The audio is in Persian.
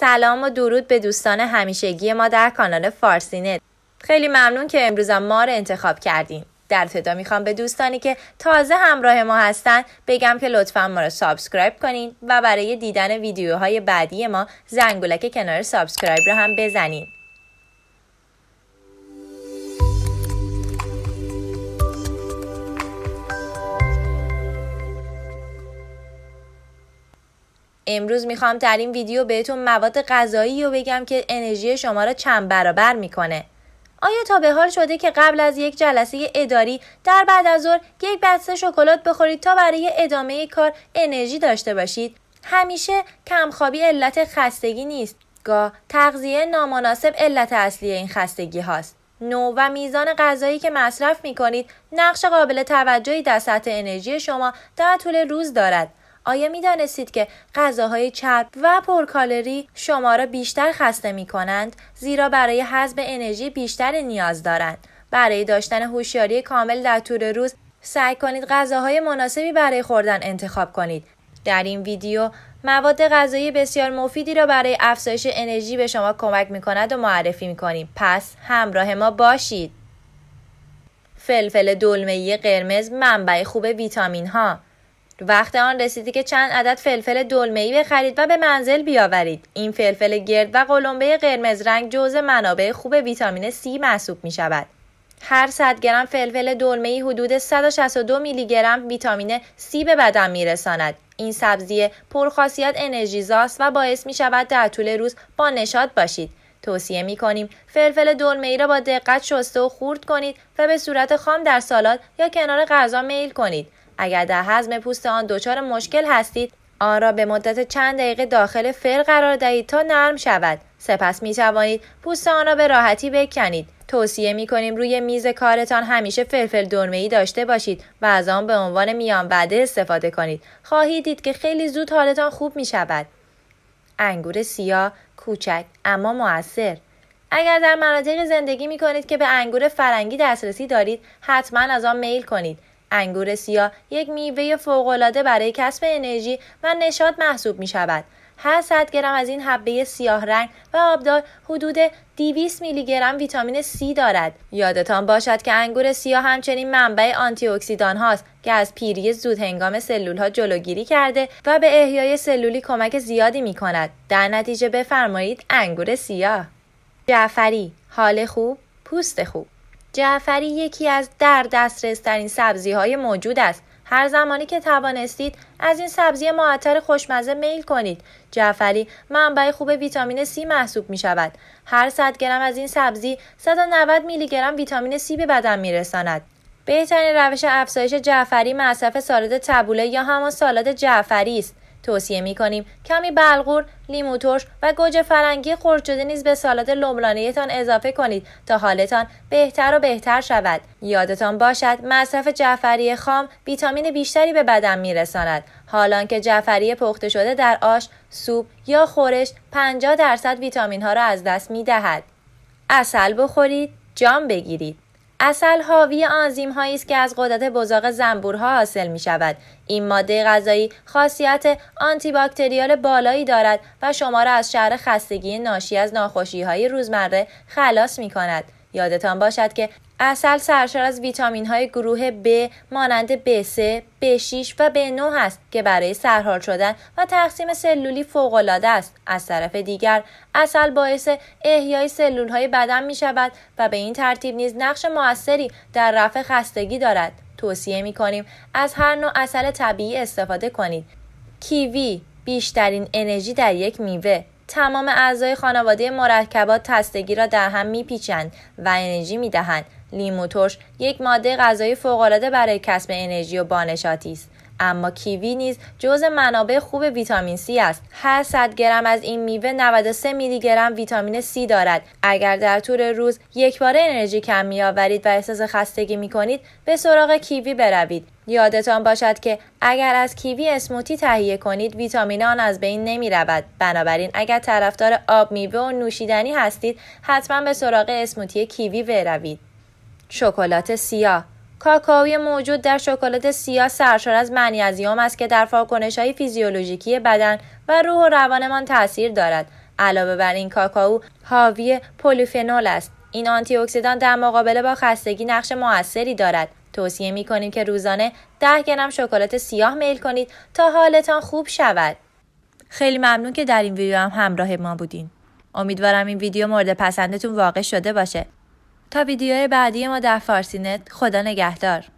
سلام و درود به دوستان همیشگی ما در کانال فارسینت خیلی ممنون که امروز ما رو انتخاب کردین. در ابتدا میخوام به دوستانی که تازه همراه ما هستن بگم که لطفا ما رو سابسکرایب کنین و برای دیدن ویدیوهای بعدی ما زنگولک کنار سابسکرایب رو هم بزنین امروز میخوام در این ویدیو بهتون مواد غذایی رو بگم که انرژی شما را چند برابر میکنه آیا تا به حال شده که قبل از یک جلسه اداری در بعد از ظهر یک بسته شکلات بخورید تا برای ادامه کار انرژی داشته باشید همیشه کمخوابی علت خستگی نیست گاه تغذیه نامناسب علت اصلی این خستگی هاست نوع و میزان غذایی که مصرف می کنید نقش قابل توجهی در سطح انرژی شما در طول روز دارد آیا می دانستید که غذاهای چرب و پرکالری شما را بیشتر خسته می کنند زیرا برای هضم انرژی بیشتر نیاز دارند برای داشتن هوشیاری کامل در طول روز سعی کنید غذاهای مناسبی برای خوردن انتخاب کنید در این ویدیو مواد غذایی بسیار مفیدی را برای افزایش انرژی به شما کمک می کند و معرفی می کنید. پس همراه ما باشید. فلفل دلمه‌ای قرمز منبع خوب ویتامین ها وقت آن رسیدی که چند عدد فلفل دلمه ای بخرید و به منزل بیاورید. این فلفل گرد و قلمبه قرمز رنگ جزء منابع خوب ویتامین C محسوب می شود. هر 100 گرم فلفل دلمه ای حدود 162 میلی گرم ویتامین C به بدن می رساند. این سبزی پرخاصیت انرژیزاست و باعث می شود در طول روز با نشاط باشید. توصیه می کنیم فلفل دلمه ای را با دقت شسته و خورد کنید و به صورت خام در سالاد یا کنار غذا میل کنید. اگر در هضم پوست آن دچار مشکل هستید آن را به مدت چند دقیقه داخل فل قرار دهید تا نرم شود سپس می توانید پوست آن را به راحتی بکنید توصیه می کنیم روی میز کارتان همیشه فلفل دورمه داشته باشید و از آن به عنوان میان وعده استفاده کنید خواهید دید که خیلی زود حالتان خوب می شود انگور سیاه کوچک اما موثر اگر در مناطقی زندگی می کنید که به انگور فرنگی دسترسی دارید حتما از آن میل کنید انگور سیاه یک میوه فوقالعاده برای کسب انرژی و نشاط محسوب می شود. هر 100 گرم از این حبه سیاه رنگ و آبدار حدود 200 میلی گرم ویتامین C دارد. یادتان باشد که انگور سیاه همچنین منبع آنتی اکسیدان هاست که از پیری زود هنگام سلول ها جلوگیری کرده و به احیای سلولی کمک زیادی می کند. در نتیجه بفرمایید انگور سیاه. جعفری حال خوب پوست خوب جعفری یکی از در دسترس ترین سبزی های موجود است هر زمانی که توانستید از این سبزی معطر خوشمزه میل کنید جعفری منبع خوب ویتامین C محسوب می شود هر 100 گرم از این سبزی 190 میلی گرم ویتامین C به بدن می رساند بهترین روش افزایش جعفری مصرف سالاد تبوله یا همان سالاد جعفری است توصیه می کنیم کمی بلغور، لیمو ترش و گوجه فرنگی خرد شده نیز به سالاد لبنانیتان اضافه کنید تا حالتان بهتر و بهتر شود. یادتان باشد مصرف جعفری خام ویتامین بیشتری به بدن میرساند. حالان که جعفری پخته شده در آش، سوپ یا خورش 50 درصد ویتامین ها را از دست می دهد. اصل بخورید، جام بگیرید. اصل حاوی آنزیم هایی است که از قدرت بزاق زنبورها حاصل می شود این ماده غذایی خاصیت آنتی باکتریال بالایی دارد و شما را از شهر خستگی ناشی از ناخوشی های روزمره خلاص می کند یادتان باشد که اصل سرشار از ویتامین های گروه B مانند B3, B6 و B9 است که برای سرحال شدن و تقسیم سلولی فوقالعاده است. از طرف دیگر اصل باعث احیای سلول های بدن می شود و به این ترتیب نیز نقش موثری در رفع خستگی دارد. توصیه می کنیم از هر نوع اصل طبیعی استفاده کنید. کیوی بیشترین انرژی در یک میوه تمام اعضای خانواده مرکبات تستگی را در هم میپیچند و انرژی میدهند لیمو ترش یک ماده غذایی فوقالعاده برای کسب انرژی و بانشاتی است اما کیوی نیز جزء منابع خوب ویتامین C است. هر 100 گرم از این میوه 93 میلی گرم ویتامین C دارد. اگر در طول روز یک بار انرژی کم آورید و احساس خستگی می کنید، به سراغ کیوی بروید. یادتان باشد که اگر از کیوی اسموتی تهیه کنید ویتامین آن از بین نمی رود. بنابراین اگر طرفدار آب میوه و نوشیدنی هستید حتما به سراغ اسموتی کیوی بروید. شکلات سیاه کاکاوی موجود در شکلات سیاه سرشار از منیزیوم است که در فاکنش های فیزیولوژیکی بدن و روح و روانمان تاثیر دارد علاوه بر این کاکاو حاوی پولیفنول است این آنتی اکسیدان در مقابله با خستگی نقش موثری دارد توصیه می کنیم که روزانه ده گرم شکلات سیاه میل کنید تا حالتان خوب شود. خیلی ممنون که در این ویدیو هم همراه ما بودین. امیدوارم این ویدیو مورد پسندتون واقع شده باشه. تا ویدیوهای بعدی ما در فارسینت خدا نگهدار.